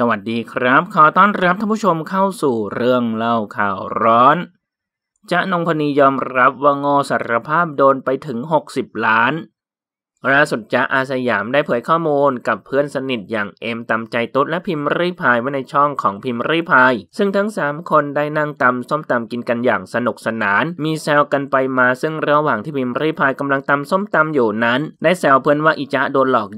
สวัสดีครับ ขอต้อนรับท่านผู้ชมเข้าสู่เรื่องเล่าข่าวร้อนจะนงพนียอมรับว่างอสารภาพโดนไปถึง 60 ล้านล่าสุดจ้าอาสยามได้เผยข้อมูลกับเพื่อนสนิทอย่างเอ็มตำใจตุ๊ดและพิมรีพายไว้ในช่องของพิมรีพายซึ่งทั้ง3คนได้นั่งตำส้มตำกินกันอย่างสนุกสนานมีแซวกันไปมาซึ่งระหว่างที่พิมรีพายกำลังตำส้มตำอยู่นั้น ได้แซวเพื่อนว่าอีจฉาโดนหลอก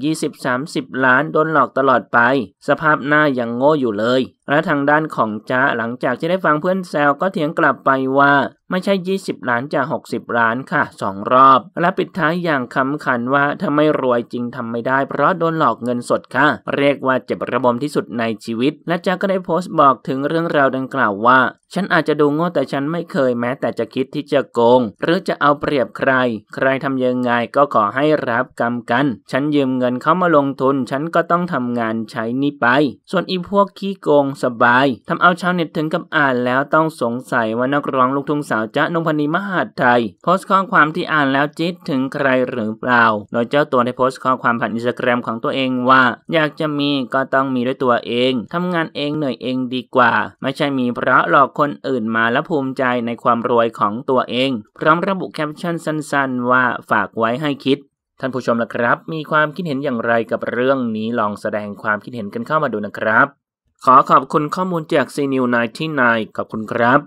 20-30 ล้านโดนหลอกตลอดไป สภาพหน้ายังโง่อยู่เลย และทางด้านของจ้าหลังจากที่ได้ฟังเพื่อนแซวก็เถียงกลับไปว่าไม่ใช่ 20 ล้านจาก 60 ล้านค่ะ 2 รอบ และปิดท้ายอย่างคำขันว่าถ้าไม่รวยจริงทำไม่ได้เพราะโดนหลอกเงินสดค่ะ เรียกว่าเจ็บระบมที่สุดในชีวิต และจ๊าก็ได้โพสต์บอกถึงเรื่องราวดังกล่าวว่า ฉันอาจจะดูโง่แต่ฉันไม่เคยแม้แต่จะคิดที่จะโกง หรือจะเอาเปรียบใคร ใครทำยังไงก็ขอให้รับกรรมกัน ฉันยืมเงินเขามาลงทุน ฉันก็ต้องทำงานใช้นี่ไป ส่วนอีพวกขี้โกงสบายทำเอาชาวเน็ตถึงกับอ่านแล้วต้องสงสัยว่านักร้องลูกทุ่งสาวาวจ๊ะนงพนีมหาดไทยโพสต์ข้อความที่อ่านแล้วจิตถึงใครหรือเปล่า โดยเจ้าตัวได้โพสต์ข้อความผ่านอินสตาแกรมของตัวเองว่า อยากจะมีก็ต้องมีด้วยตัวเอง ทำงานเองเหนื่อยเองดีกว่า ไม่ใช่มีเพราะหลอกคนอื่นมาและภูมิใจในความรวยของตัวเอง พร้อมระบุแคปชั่นสั้น ๆ ว่าฝากไว้ให้คิด ท่านผู้ชมละครับ มีความคิดเห็นอย่างไรกับเรื่องนี้ลองแสดงความคิดเห็นกันเข้ามาดูนะครับ ขอขอบคุณข้อมูลจาก c ีนิวไนที่นขอบคุณครับ